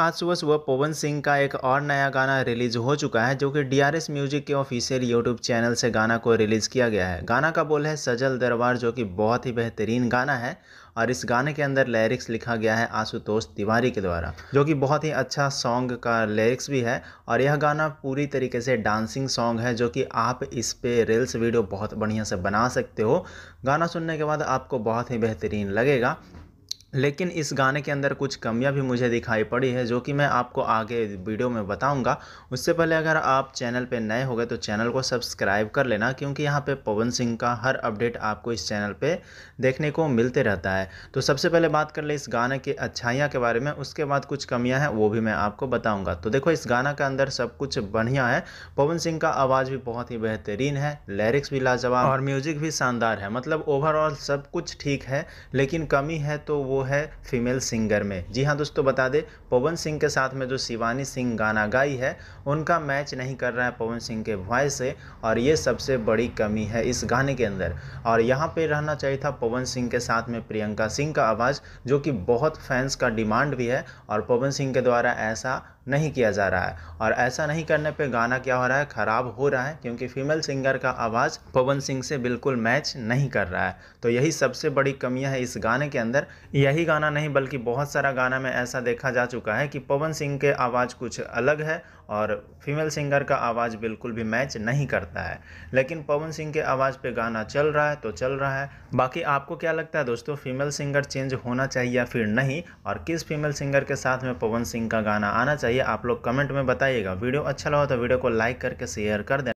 आज सुबह सुबह पवन सिंह का एक और नया गाना रिलीज हो चुका है जो कि डीआरएस म्यूजिक के ऑफिशियल यूट्यूब चैनल से गाना को रिलीज़ किया गया है गाना का बोल है सजल दरबार जो कि बहुत ही बेहतरीन गाना है और इस गाने के अंदर लिरिक्स लिखा गया है आशुतोष तिवारी के द्वारा जो कि बहुत ही अच्छा सॉन्ग का लिरिक्स भी है और यह गाना पूरी तरीके से डांसिंग सॉन्ग है जो कि आप इस पर रील्स वीडियो बहुत बढ़िया से बना सकते हो गाना सुनने के बाद आपको बहुत ही बेहतरीन लगेगा लेकिन इस गाने के अंदर कुछ कमियां भी मुझे दिखाई पड़ी है जो कि मैं आपको आगे वीडियो में बताऊंगा उससे पहले अगर आप चैनल पर नए हो गए तो चैनल को सब्सक्राइब कर लेना क्योंकि यहाँ पे पवन सिंह का हर अपडेट आपको इस चैनल पे देखने को मिलते रहता है तो सबसे पहले बात कर ले इस गाने की अच्छाइयाँ के बारे में उसके बाद कुछ कमियाँ हैं वो भी मैं आपको बताऊँगा तो देखो इस गाना के अंदर सब कुछ बढ़िया है पवन सिंह का आवाज़ भी बहुत ही बेहतरीन है लिरिक्स भी लाजवाब और म्यूज़िक भी शानदार है मतलब ओवरऑल सब कुछ ठीक है लेकिन कमी है तो वो है फीमेल सिंगर में जी हाँ दोस्तों बता दें पवन सिंह के साथ में जो शिवानी सिंह गाना गाई है उनका मैच नहीं कर रहा है पवन सिंह के वॉइस से और ये सबसे बड़ी कमी है इस गाने के अंदर और यहाँ पे रहना चाहिए था पवन सिंह के साथ में प्रियंका सिंह का आवाज़ जो कि बहुत फैंस का डिमांड भी है और पवन सिंह के द्वारा ऐसा नहीं किया जा रहा है और ऐसा नहीं करने पे गाना क्या हो रहा है ख़राब हो रहा है क्योंकि फीमेल सिंगर का आवाज़ पवन सिंह से बिल्कुल मैच नहीं कर रहा है तो यही सबसे बड़ी कमियाँ है इस गाने के अंदर यही गाना नहीं बल्कि बहुत सारा गाना में ऐसा देखा जा चुका है कि पवन सिंह के आवाज़ कुछ अलग है और फीमेल सिंगर का आवाज़ बिल्कुल भी मैच नहीं करता है लेकिन पवन सिंह के आवाज़ पे गाना चल रहा है तो चल रहा है बाकी आपको क्या लगता है दोस्तों फीमेल सिंगर चेंज होना चाहिए या फिर नहीं और किस फीमेल सिंगर के साथ में पवन सिंह का गाना आना चाहिए चाहिए आप लोग कमेंट में बताइएगा वीडियो अच्छा लगा तो वीडियो को लाइक करके शेयर कर देना